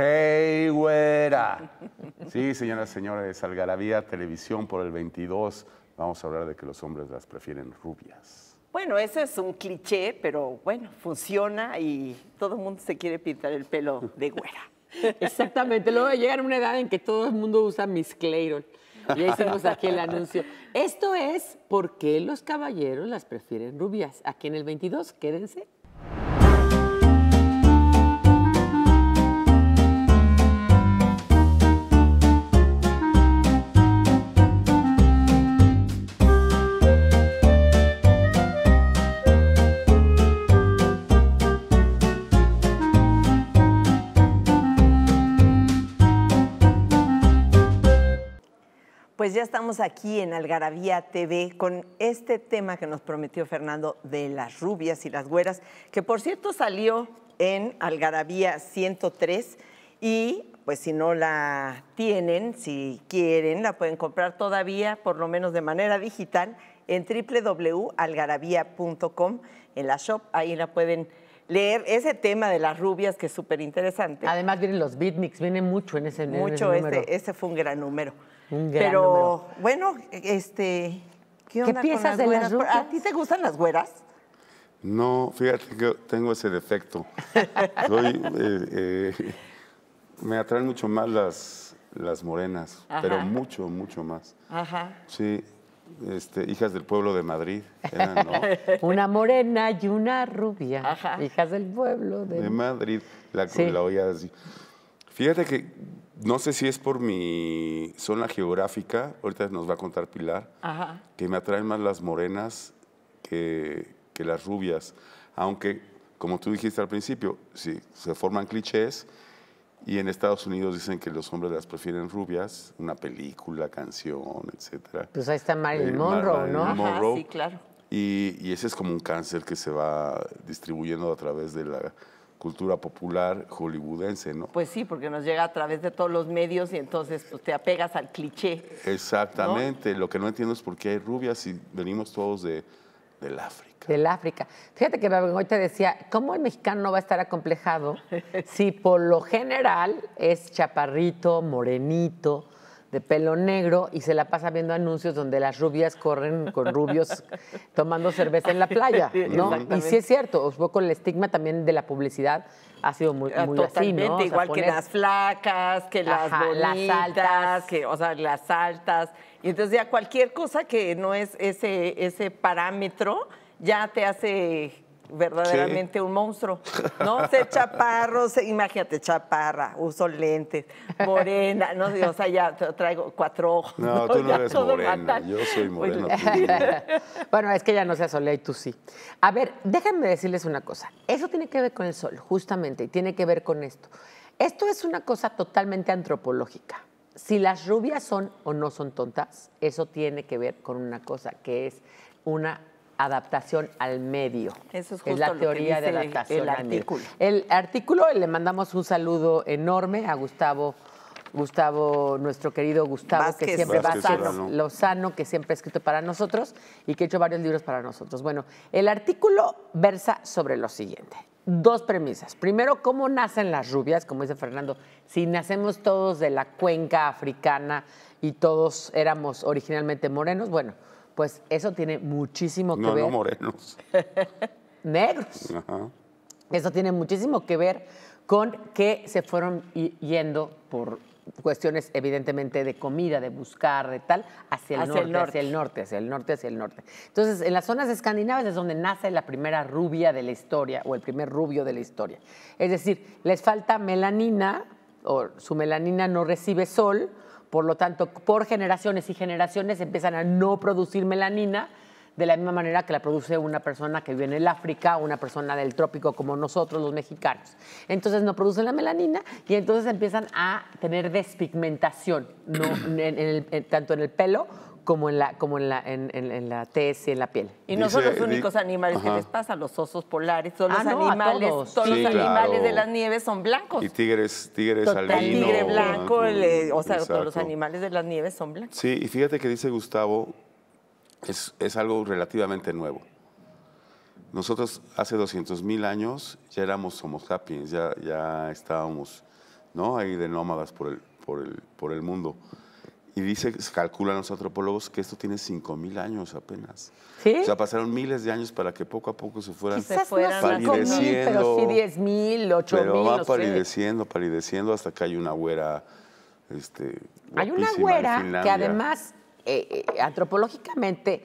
¡Hey, güera! Sí, señoras y señores, Algarabía Televisión por el 22. Vamos a hablar de que los hombres las prefieren rubias. Bueno, eso es un cliché, pero bueno, funciona y todo el mundo se quiere pintar el pelo de güera. Exactamente. Luego llegan a una edad en que todo el mundo usa Miss Clayton. Y hicimos aquí el anuncio. Esto es por qué los caballeros las prefieren rubias. Aquí en el 22, quédense Pues ya estamos aquí en Algarabía TV con este tema que nos prometió Fernando de las rubias y las güeras, que por cierto salió en Algarabía 103 y pues si no la tienen, si quieren, la pueden comprar todavía, por lo menos de manera digital, en www.algarabía.com, en la shop, ahí la pueden leer ese tema de las rubias que es súper interesante. Además vienen los beatmix, vienen mucho en ese número. Mucho, ese fue un gran número. Pero bueno, este, ¿qué, onda piensas con las de güeras? ¿A ti te gustan las güeras? No, fíjate que tengo ese defecto. Eh, eh, me atraen mucho más las, las morenas, pero mucho, mucho más. Sí, este, hijas del pueblo de Madrid. una morena y una rubia. Hijas del pueblo de, de Madrid. La, con la olla así. Fíjate que no sé si es por mi zona geográfica, ahorita nos va a contar Pilar, que me atraen más las morenas que, las rubias. Aunque, como tú dijiste al principio, sí, se forman clichés y en Estados Unidos dicen que los hombres las prefieren rubias, una película, canción, etc. Pues ahí está Marilyn eh, Monroe, ¿no? sí, claro. y ese es como un cáncer que se va distribuyendo a través de la cultura popular hollywoodense, ¿no? Pues sí, porque nos llega a través de todos los medios y entonces pues, te apegas al cliché. Exactamente, lo que no entiendo es por qué hay rubias si venimos todos de, del África. Del África. Fíjate que hoy te decía, ¿cómo el mexicano no va a estar acomplejado si por lo general es chaparrito, morenito, de pelo negro y se la pasa viendo anuncios donde las rubias corren con rubios tomando cerveza en la playa, ¿no? Y sí es cierto, os poco el estigma también de la publicidad ha sido muy, ah, muy así, ¿no? igual que las flacas, que las altas, que, o sea, las altas. Y entonces ya cualquier cosa que no es ese, ese parámetro ya te hace verdaderamente un monstruo, ¿no? Sé chaparro, imagínate, chaparra, uso lentes, morena, no o sea, ya traigo cuatro ojos. No, tú no eres morena, yo soy morena. bueno, es que ya no sea solea y tú sí. A ver, déjenme decirles una cosa. Eso tiene que ver con el sol, justamente, y tiene que ver con esto. Esto es una cosa totalmente antropológica. Si las rubias son o no son tontas, eso tiene que ver con una cosa que es una adaptación al medio. Eso es, justo la teoría de adaptación el artículo. Medio. El artículo, le mandamos un saludo enorme a Gustavo. Gustavo, nuestro querido Gustavo, que siempre va sano, que siempre ha escrito para nosotros y que ha hecho varios libros para nosotros. Bueno, el artículo versa sobre lo siguiente. Dos premisas. Primero, ¿cómo nacen las rubias? Como dice Fernando, si nacemos todos de la cuenca africana y todos éramos originalmente morenos, bueno, pues eso tiene muchísimo que ver. No, morenos. Negros. Eso tiene muchísimo que ver con que se fueron yendo por cuestiones evidentemente de comida, de buscar, de tal, hacia el, el norte, hacia el norte, hacia el norte, hacia el norte. Entonces, en las zonas escandinavas es donde nace la primera rubia de la historia o el primer rubio de la historia. Es decir, les falta melanina o su melanina no recibe sol, por lo tanto, por generaciones y generaciones empiezan a no producir melanina de la misma manera que la produce una persona que vive en el África, una persona del trópico como nosotros los mexicanos. Entonces no producen la melanina y entonces empiezan a tener despigmentación, tanto en el pelo como en la, como en la, en, la TS, en la piel. Y no son los únicos animales que les pasa, los osos polares, son ah, los animales, todos. los animales de las nieves son blancos. Y tigres, tigres Total, tigre blanco, eh, o sea, todos los animales de las nieves son blancos. Sí, y fíjate que dice Gustavo, es, algo relativamente nuevo. Nosotros hace 200.000 mil años ya éramos Homo sapiens, ya, ya estábamos ¿no? ahí de nómadas por el, por el, por el mundo. Y dice, calculan los antropólogos que esto tiene 5.000 años apenas. O sea, pasaron miles de años para que poco a poco se fueran Quizás fueran pero sí 10.000, 8.000. Pero va palideciendo, palideciendo hasta que hay una güera. Este, hay una güera que además, eh, eh, antropológicamente,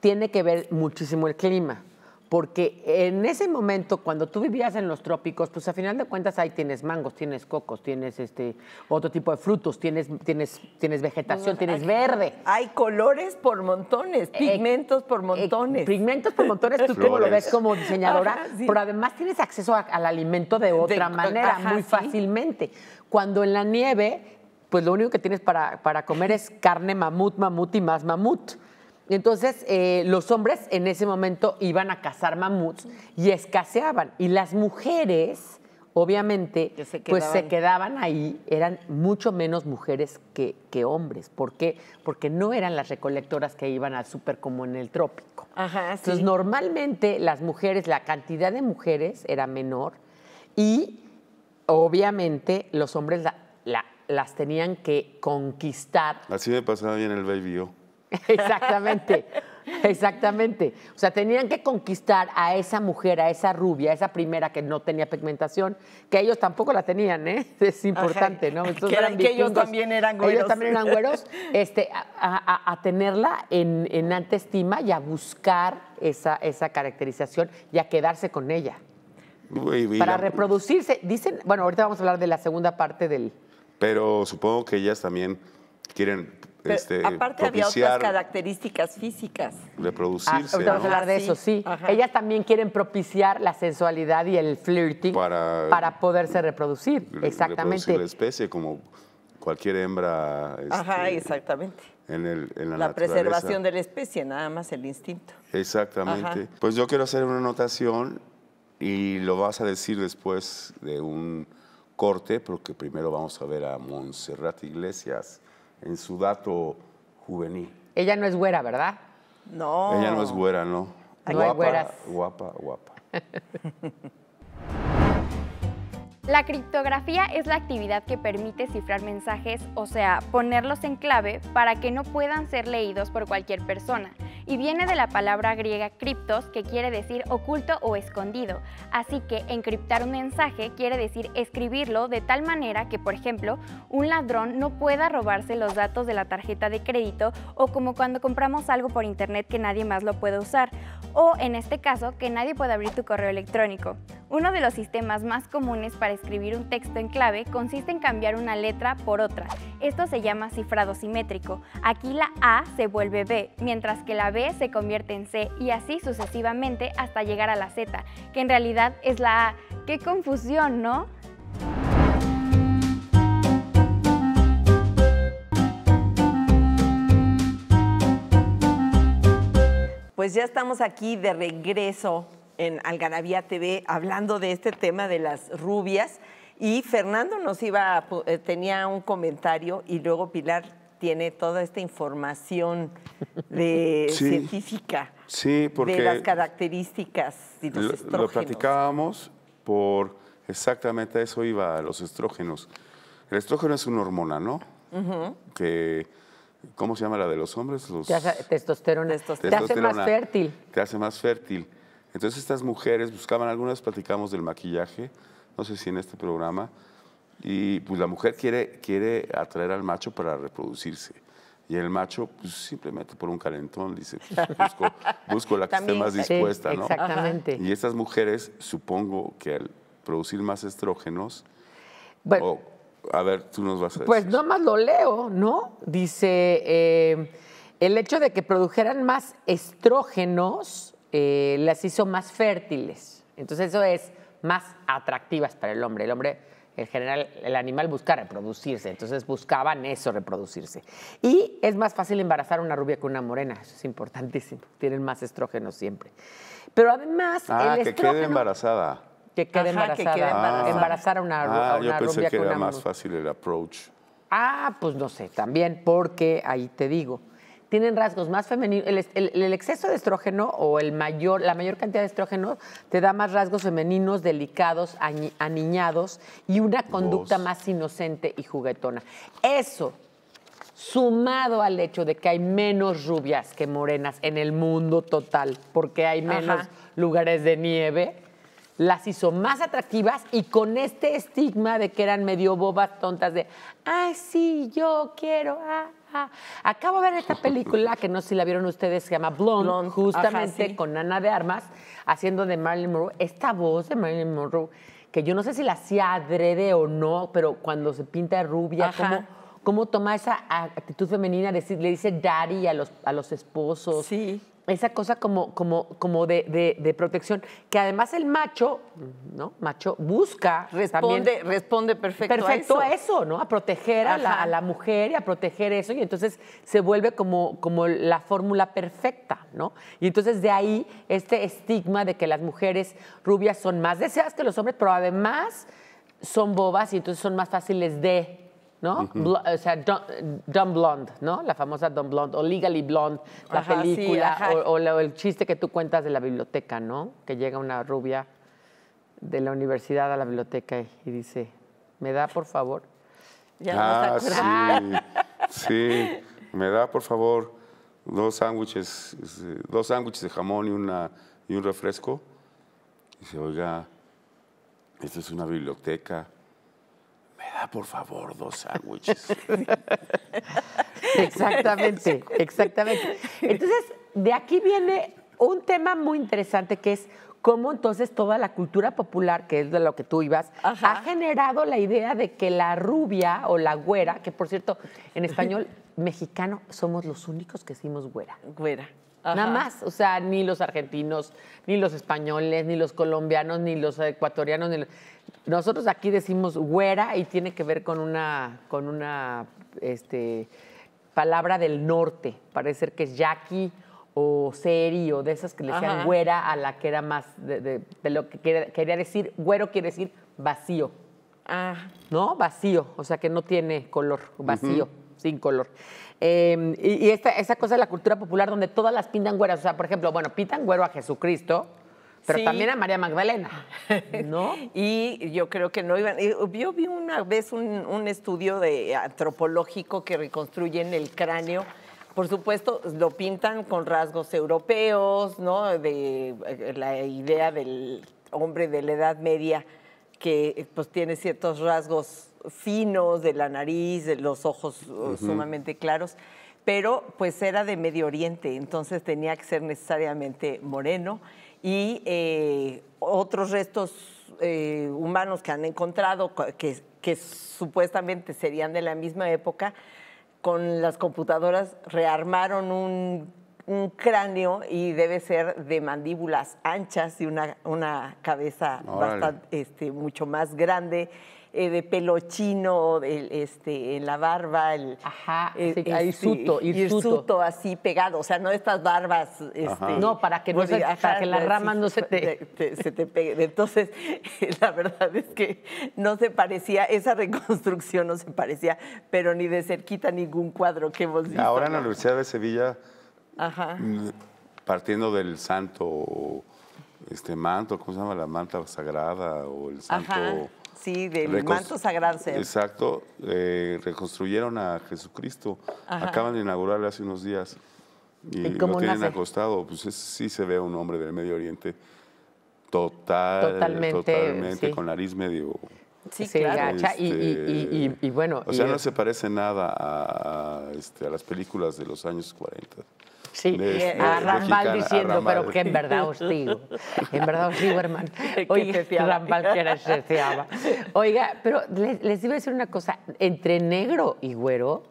tiene que ver muchísimo el clima. Porque en ese momento, cuando tú vivías en los trópicos, pues a final de cuentas ahí tienes mangos, tienes cocos, tienes este, otro tipo de frutos, tienes, vegetación, tienes verde. Hay colores por montones, eh, pigmentos por eh, montones. pigmentos por montones, tú como lo ves como diseñadora, pero además tienes acceso al alimento de otra manera, muy fácilmente. Cuando en la nieve, pues lo único que tienes para comer es carne mamut, mamut y más mamut. Entonces, eh, los hombres en ese momento iban a cazar mamuts y escaseaban. Y las mujeres, obviamente, pues se quedaban ahí, eran mucho menos mujeres que, hombres. ¿Por qué? Porque no eran las recolectoras que iban al súper como en el trópico. Entonces, normalmente las mujeres, la cantidad de mujeres era menor y obviamente los hombres las tenían que conquistar. Así me pasaba bien el baby Exactamente, exactamente. O sea, tenían que conquistar a esa mujer, a esa rubia, a esa primera que no tenía pigmentación, que ellos tampoco la tenían, ¿eh? Es importante, ¿no? que, ellos también eran güeros. Ellos también eran güeros, este, a, tenerla en, en y a buscar esa, esa caracterización y a quedarse con ella. para reproducirse, dicen, bueno, ahorita vamos a hablar de la segunda parte del... Pero supongo que ellas también quieren este, aparte había otras características físicas. Reproducirse. Ah, vamos a hablar de ah, eso, sí. Ellas también quieren propiciar la sensualidad y el flirting para, poderse reproducir. exactamente. Reproducir la especie como cualquier hembra. Este, Ajá, exactamente. En, la, preservación de la especie, nada más el instinto. Exactamente. Pues yo quiero hacer una anotación y lo vas a decir después de un corte, porque primero vamos a ver a Montserrat Iglesias en su dato juvenil. Ella no es güera, ¿verdad? No. Ella no es güera, no. guapa, guapa, guapa. La criptografía es la actividad que permite cifrar mensajes, o sea, ponerlos en clave para que no puedan ser leídos por cualquier persona y viene de la palabra griega cryptos, que quiere decir oculto o escondido. Así que encriptar un mensaje quiere decir escribirlo de tal manera que, por ejemplo, un ladrón no pueda robarse los datos de la tarjeta de crédito o como cuando compramos algo por internet que nadie más lo puede usar, o en este caso, que nadie pueda abrir tu correo electrónico. Uno de los sistemas más comunes para escribir un texto en clave consiste en cambiar una letra por otra. Esto se llama cifrado simétrico. Aquí la A se vuelve B, mientras que la B se convierte en C y así sucesivamente hasta llegar a la Z, que en realidad es la A. ¡Qué confusión, ¿no? Pues ya estamos aquí de regreso en Algarabía TV hablando de este tema de las rubias y Fernando nos iba eh, tenía un comentario y luego Pilar tiene toda esta información de científica sí, de las características y los estrógenos. Lo platicábamos por exactamente eso iba a los estrógenos. El estrógeno es una hormona, ¿no? Que ¿Cómo se llama la de los hombres? Los... testosterona. testosterona. Te hace más fértil. Te hace más fértil. Entonces estas mujeres buscaban, algunas platicamos del maquillaje, no sé si en este programa, y pues la mujer quiere, quiere atraer al macho para reproducirse. Y el macho, pues simplemente por un calentón, dice, pues, busco, busco, la que esté más dispuesta, ¿no? Exactamente. Y estas mujeres, supongo que al producir más estrógenos, bueno, a ver, tú nos vas a pues, decir. Pues nada más lo leo, ¿no? Dice, eh, el hecho de que produjeran más estrógenos eh, las hizo más fértiles. Entonces eso es más atractivas para el hombre. El hombre en general el animal busca reproducirse, entonces buscaban eso, reproducirse. Y es más fácil embarazar una rubia que una morena, eso es importantísimo, tienen más estrógeno siempre. Pero además... Ah, el que quede embarazada. Que quede embarazada. Que quede embarazada. a una, ah, yo pensé que era más fácil el approach. Ah, pues no sé, también porque ahí te digo tienen rasgos más femeninos. El, exceso de estrógeno o el mayor, la mayor cantidad de estrógeno te da más rasgos femeninos, delicados, aniñados y una conducta más inocente y juguetona. Eso, sumado al hecho de que hay menos rubias que morenas en el mundo total, porque hay menos lugares de nieve, las hizo más atractivas y con este estigma de que eran medio bobas tontas de, ay, sí, yo quiero, ah". Ah, acabo de ver esta película, que no sé si la vieron ustedes, se llama Blonde, justamente con Ana de Armas, haciendo de Marilyn Monroe. Esta voz de Marilyn Monroe, que yo no sé si la hacía adrede o no, pero cuando se pinta de rubia, como toma esa actitud femenina, decir, le dice daddy a los, a los esposos, sí esa cosa como, como, como de, de, de, protección, que además el macho, ¿no? Macho busca. Responde, responde perfecto. Perfecto a eso. ¿no? A proteger a la, mujer y a proteger eso. Y entonces se vuelve como, como la fórmula perfecta, ¿no? Y entonces de ahí este estigma de que las mujeres rubias son más deseadas que los hombres, pero además son bobas y entonces son más fáciles de. ¿no? o sea, Don Blonde, ¿no? La famosa Don Blonde, o Legally Blonde, la película, o, el chiste que tú cuentas de la biblioteca, ¿no? Que llega una rubia de la universidad a la biblioteca y dice, ¿me da, por favor? Ya ah, sí, sí, me da, por favor, dos sándwiches, dos sándwiches de jamón y, una, y un refresco. Y dice, oiga, esto es una biblioteca ah, por favor, dos sándwiches. exactamente, exactamente. Entonces, de aquí viene un tema muy interesante que es cómo entonces toda la cultura popular, que es de lo que tú ibas, ha generado la idea de que la rubia o la güera, que por cierto, en español mexicano somos los únicos que decimos güera. Güera. Nada más, o sea, ni los argentinos, ni los españoles, ni los colombianos, ni los ecuatorianos, nosotros aquí decimos güera y tiene que ver con una, con una este, palabra del norte, parece que es yaqui o seri o de esas que le decían güera a la que era más de, lo que quería decir, güero quiere decir vacío. Ah. ¿No? Vacío, o sea que no tiene color, vacío sin color. Em, y, esta, esa cosa de la cultura popular donde todas las pintan güeras. O sea, por ejemplo, bueno, pintan güero a Jesucristo, pero también a María Magdalena, ¿no? y yo creo que no iban. Yo vi una vez un, estudio de antropológico que reconstruyen el cráneo. Por supuesto, lo pintan con rasgos europeos, ¿no? De eh, la idea del hombre de la Edad Media que pues tiene ciertos rasgos finos de la nariz, de los ojos uh, sumamente claros, pero pues era de Medio Oriente, entonces tenía que ser necesariamente moreno y eh, otros restos eh, humanos que han encontrado que, supuestamente serían de la misma época, con las computadoras rearmaron un cráneo y debe ser de mandíbulas anchas y una, una cabeza este, mucho más grande eh, de pelo chino, este, la barba, el, Ajá, así pegado, o sea, no estas barbas. Este, no, para que, no las ramas no se te... se te peguen. Entonces, la verdad es que no se parecía, esa reconstrucción no se parecía, pero ni de cerquita ningún cuadro que hemos visto. Ahora en la Universidad de Sevilla, mm, partiendo del santo este manto, ¿cómo se llama? La manta sagrada o el santo... Sí, del manto sagrado. Exacto, eh, reconstruyeron a Jesucristo. Acaban de inaugurarle hace unos días y, ¿Y lo tienen acostado. Pues sí se ve un hombre del Medio Oriente total, totalmente, con nariz medio... Sí, claro. Este, y, bueno... O sea, no se parece nada este, a las películas de los años 40. Sí, eh, este, a Rambal diciendo, pero que en verdad os digo, en verdad os digo, hermano. Oiga, Rambal que era cerceaba. Oiga, pero les, iba a decir una cosa, entre negro y güero,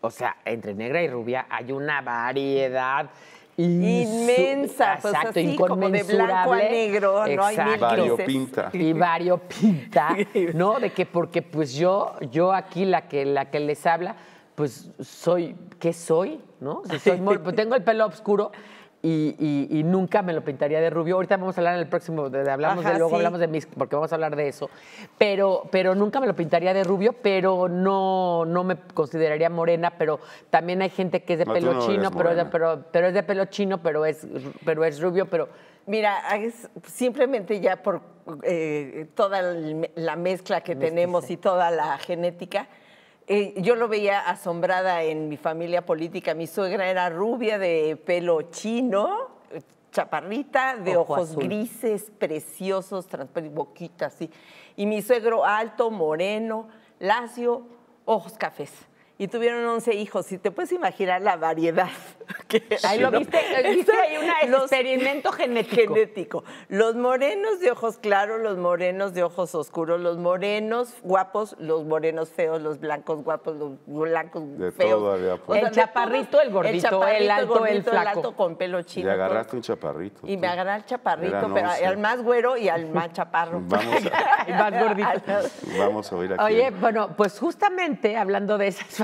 o sea, entre negra y rubia hay una variedad inmensa, pues, exacto, pues como de blanco a negro, no hay mil variopinta. Y variopinta, ¿no? De que porque pues yo, yo aquí la que, la que les habla, pues soy, ¿qué soy? ¿No? tengo el pelo oscuro. Y, nunca me lo pintaría de rubio. Ahorita vamos a hablar en el próximo, de, hablamos de luego, hablamos de mis, porque vamos a hablar de eso. Pero, pero nunca me lo pintaría de rubio, pero no, no me consideraría morena, pero también hay gente que es de pelo chino, pero, es pero, pero es de pelo chino, pero es, pero es rubio, pero... Mira, es simplemente ya por eh, toda la mezcla que tenemos y toda la genética, eh, yo lo veía asombrada en mi familia política. Mi suegra era rubia de pelo chino, eh, chaparrita, de ojos grises, preciosos, boquita así. Y mi suegro alto, moreno, lacio, ojos cafés y tuvieron 11 hijos. Si te puedes imaginar la variedad Ahí lo viste, viste hay un experimento genético. Los morenos de ojos claros, los morenos de ojos oscuros, los morenos guapos, los morenos feos, los blancos guapos, los blancos de Todo había el chaparrito, el gordito, el, el alto, el, flaco. con pelo chino. Y agarraste un chaparrito. Y me agarré el chaparrito, pero al más güero y al más chaparro. Vamos a, más gordito. Vamos a oír aquí. Oye, bueno, pues justamente hablando de esas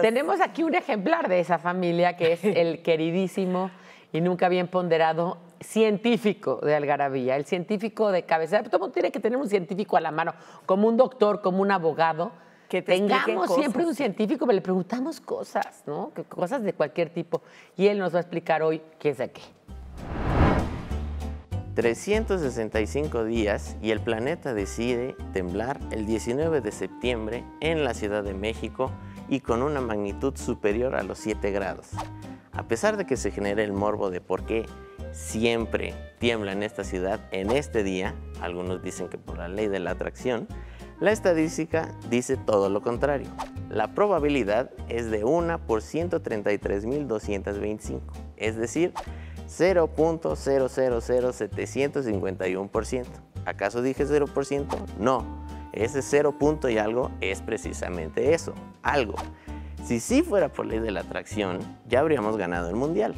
tenemos aquí un ejemplar de esa familia que es el queridísimo y nunca bien ponderado científico de Algarabía, el científico de cabeza, Todo mundo tiene que tener un científico a la mano, como un doctor, como un abogado. Que tengamos siempre un científico, pero le preguntamos cosas, ¿no? Cosas de cualquier tipo. Y él nos va a explicar hoy qué es de qué. 365 días y el planeta decide temblar el 19 de septiembre en la Ciudad de México y con una magnitud superior a los 7 grados. A pesar de que se genere el morbo de por qué siempre tiembla en esta ciudad en este día, algunos dicen que por la ley de la atracción, la estadística dice todo lo contrario. La probabilidad es de 1 por 133.225, es decir, 0.000751%. ¿Acaso dije 0%? No, ese 0 punto y algo es precisamente eso, algo. Si sí fuera por ley de la atracción, ya habríamos ganado el mundial.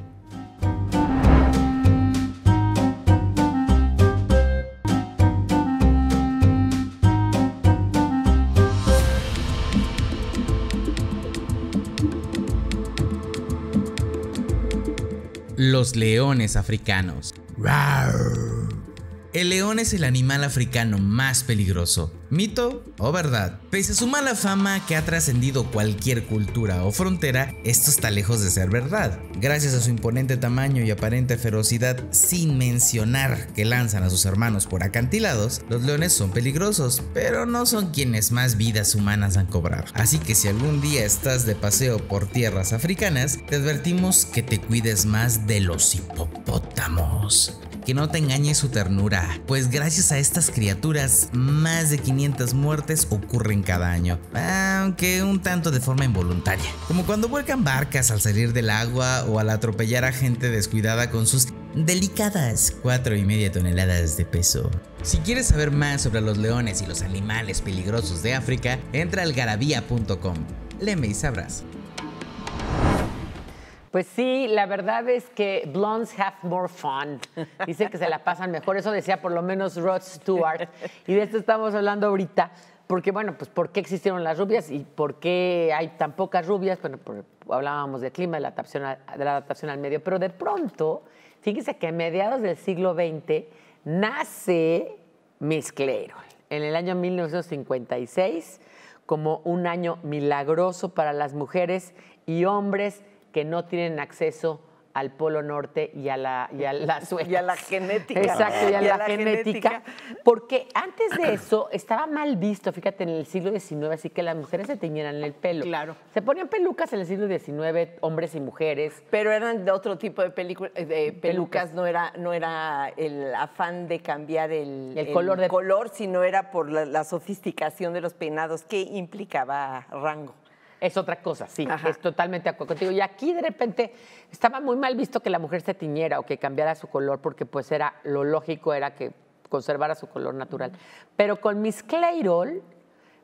los leones africanos. El león es el animal africano más peligroso. ¿Mito o verdad? Pese a su mala fama que ha trascendido cualquier cultura o frontera, esto está lejos de ser verdad. Gracias a su imponente tamaño y aparente ferocidad, sin mencionar que lanzan a sus hermanos por acantilados, los leones son peligrosos, pero no son quienes más vidas humanas han cobrado. Así que si algún día estás de paseo por tierras africanas, te advertimos que te cuides más de los hipopótamos que no te engañe su ternura, pues gracias a estas criaturas, más de 500 muertes ocurren cada año, aunque un tanto de forma involuntaria, como cuando vuelcan barcas al salir del agua o al atropellar a gente descuidada con sus delicadas 4 y media toneladas de peso. Si quieres saber más sobre los leones y los animales peligrosos de África, entra al garabía.com. Leme y sabrás. Pues sí, la verdad es que blondes have more fun. Dicen que se la pasan mejor. Eso decía por lo menos Rod Stewart. Y de esto estamos hablando ahorita. Porque, bueno, pues ¿por qué existieron las rubias y por qué hay tan pocas rubias? Bueno, hablábamos del clima, de la, adaptación al medio. Pero de pronto, fíjense que a mediados del siglo XX nace Miss En el año 1956 como un año milagroso para las mujeres y hombres que no tienen acceso al Polo Norte y a la, y a la Y a la genética. Exacto, y a, la, genética, Porque antes de eso estaba mal visto, fíjate, en el siglo XIX, así que las mujeres se teñían el pelo. Claro. Se ponían pelucas en el siglo XIX, hombres y mujeres. Pero eran de otro tipo de, eh, pelucas, no era, no era el afán de cambiar el, color, de... color, sino era por la, sofisticación de los peinados. que implicaba rango? Es otra cosa, sí, es totalmente acuerdo contigo. Y aquí de repente estaba muy mal visto que la mujer se tiñera o que cambiara su color porque pues era lo lógico era que conservara su color natural. Pero con Miss Clairol,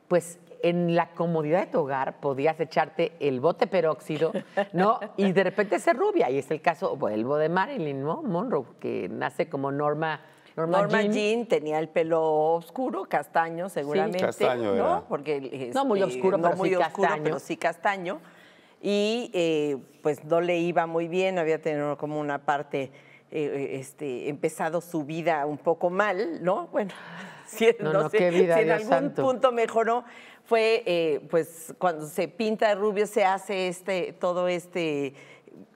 pues en la comodidad de tu hogar podías echarte el bote peróxido, ¿no? Y de repente ser rubia. Y es el caso, vuelvo de Marilyn Monroe, que nace como Norma Norman Jean. tenía el pelo oscuro, castaño seguramente, castaño, ¿no? Porque este, no muy oscuro, pero muy oscuro, castaño. pero sí castaño. Y eh, pues no le iba muy bien, había tenido como una parte eh, eh, este, empezado su vida un poco mal, ¿no? Bueno, si, no, sé, en algún punto mejoró, fue pues cuando se pinta de rubio, se hace este, todo este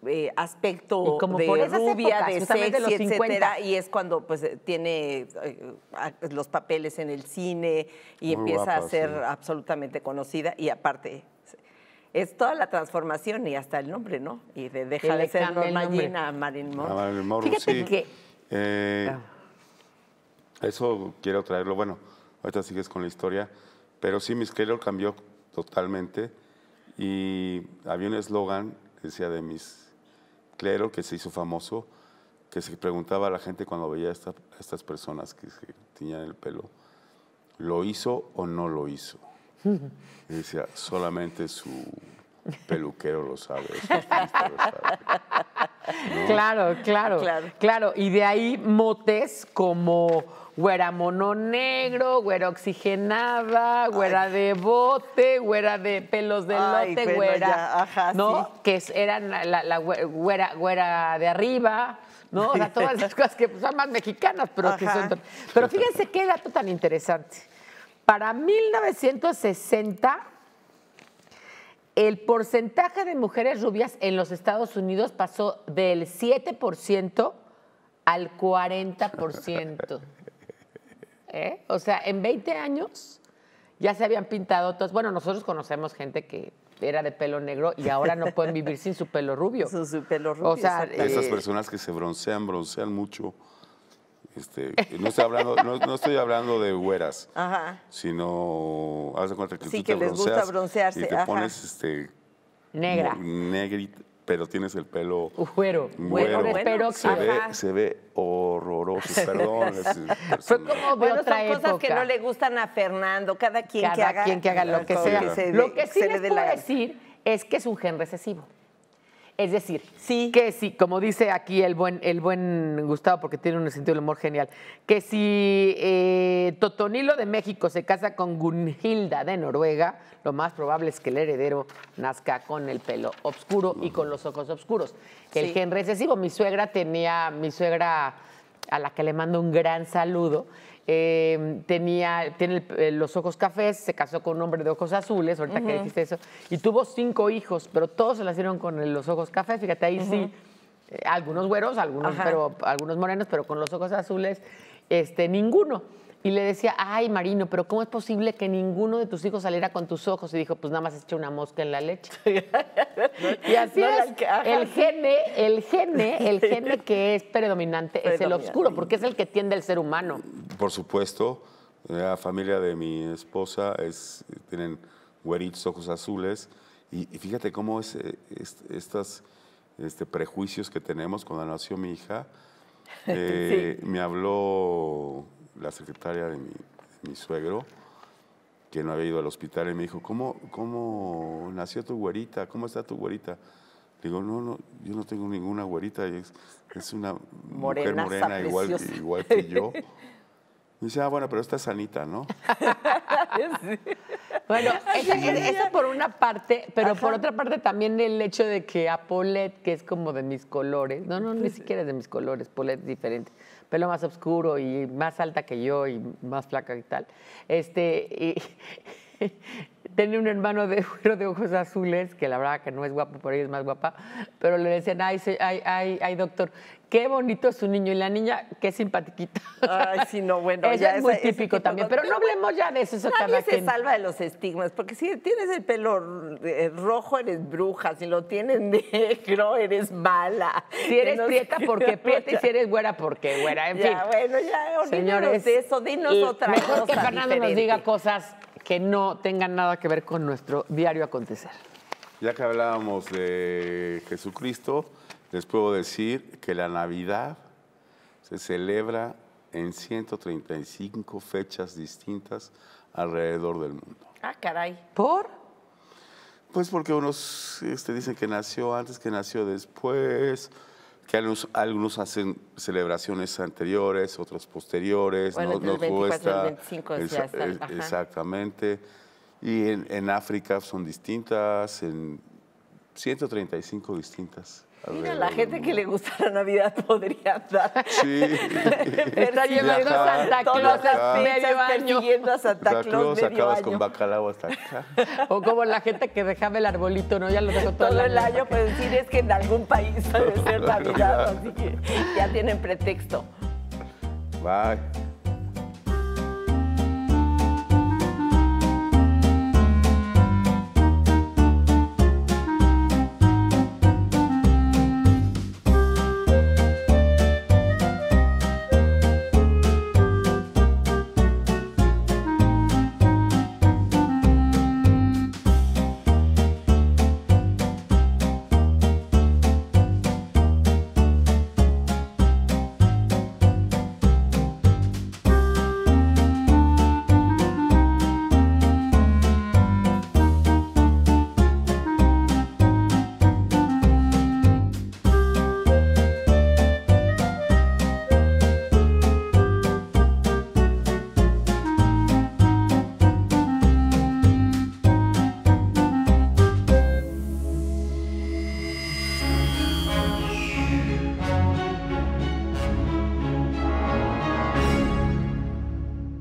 eh, aspecto como de rubia, de sexy, y es cuando pues eh, tiene eh, los papeles en el cine y empieza a ser absolutamente conocida y aparte es toda la transformación y hasta el nombre, ¿no? Y de deja de ser Norma a Marilyn Monroe. Ah, ah. eso quiero traerlo. Bueno, ahorita sigues con la historia, pero sí Miss Keller cambió totalmente y había un eslogan decía de mis clero, que se hizo famoso, que se preguntaba a la gente cuando veía a, estas personas que tenían el pelo, ¿lo hizo o no lo hizo? Y decía, solamente su peluquero lo sabe, lo sabe claro, claro, claro, Y de ahí motes como güera mono negro, güera oxigenada, güera de bote, güera de pelos de lote, güera, ¿no? Que eran la, güera, de arriba, ¿no? O todas esas cosas que son más mexicanas, pero que son... Pero fíjense qué dato tan interesante. Para 1960 el porcentaje de mujeres rubias en los Estados Unidos pasó del 7% al 40%. ¿Eh? O sea, en 20 años ya se habían pintado todos. Bueno, nosotros conocemos gente que era de pelo negro y ahora no pueden vivir sin su pelo rubio. su pelo rubio. O sea, esas eh, personas que se broncean, broncean mucho este, no, estoy hablando, no, estoy hablando de hueras, sino, haz de cuenta que sí, que te les gusta broncearse. y te pones este, negra. Negrita, pero tienes el pelo güero. güero. Bueno, se, ve, se, ve, horroroso, perdón. Fue bueno, son cosas que no le gustan a Fernando, cada quien, que, haga, quien que haga lo que sea. lo que sí les le puedo decir es que es un gen recesivo. Es decir, sí. que sí, como dice aquí el buen, el buen Gustavo, porque tiene un sentido del humor genial, que si eh, Totonilo de México se casa con Gunhilda de Noruega, lo más probable es que el heredero nazca con el pelo oscuro y con los ojos oscuros. Que El gen recesivo, mi suegra tenía, mi suegra a la que le mando un gran saludo, Em, tenía, tiene eh, los ojos cafés, se casó con un hombre de ojos azules, ahorita que dijiste eso, y tuvo cinco hijos, pero todos se hicieron con los ojos cafés, fíjate, ahí sí, eh, algunos güeros, algunos, pero, algunos morenos, pero con los ojos azules, este, ninguno y le decía, ay, Marino, pero ¿cómo es posible que ninguno de tus hijos saliera con tus ojos? Y dijo, pues nada más eché una mosca en la leche. y así es, el gene, el gene, el gene que es predominante, es el oscuro, porque es el que tiende el ser humano. Por supuesto, la familia de mi esposa es, tienen güeritos, ojos azules, y, fíjate cómo eh, es, estas este, prejuicios que tenemos cuando nació mi hija. Eh, me habló la secretaria de mi, suegro, que no había ido al hospital, y me dijo, ¿cómo, cómo nació tu güerita? ¿Cómo está tu güerita? Le digo, no, no, yo no tengo ninguna güerita, es, es una mujer morena igual, igual, que yo. Me dice, ah, bueno, pero está sanita, ¿no? Bueno, eso, por una parte, pero por otra parte también el hecho de que a Paulette, que es como de mis colores, no, no, ni pues, siquiera es de mis colores, Paulette es diferente, pelo más oscuro y más alta que yo y más flaca y tal. Este, y, tenía un hermano de, ojos azules, que la verdad que no es guapo, por ahí es más guapa, pero le decían, ay, ay, ay, doctor, qué bonito es su niño y la niña, qué simpatiquita. Ay, sí, no, bueno. es muy típico también, pero no hablemos ya de eso. eso Nadie se salva de los estigmas, porque si tienes el pelo eh, rojo eres bruja, si lo tienes negro eres mala. Si eres prieta porque prieta y si eres güera porque güera, en ya, fin. bueno, ya, eso, dinos otra mejor que Fernando nos diga cosas que no tengan nada que ver con nuestro diario acontecer. Ya que hablábamos de Jesucristo, les puedo decir que la Navidad se celebra en 135 fechas distintas alrededor del mundo. Ah, caray. ¿Por? Pues porque unos este, dicen que nació antes, que nació después, que algunos, hacen celebraciones anteriores, otros posteriores, no, no cuesta. El 25 exactamente. Y en, en África son distintas, en 135 distintas. Mira, la gente que le gusta la Navidad podría andar. Sí. Está llevando a Santa Claus medio año. persiguiendo a Santa Claus acabas con bacalao hasta acá. O como la gente que dejaba el arbolito, ¿no? Ya lo dejó todo, todo el año. pues decir es que en algún país debe ser Navidad, así que ya tienen pretexto. Bye.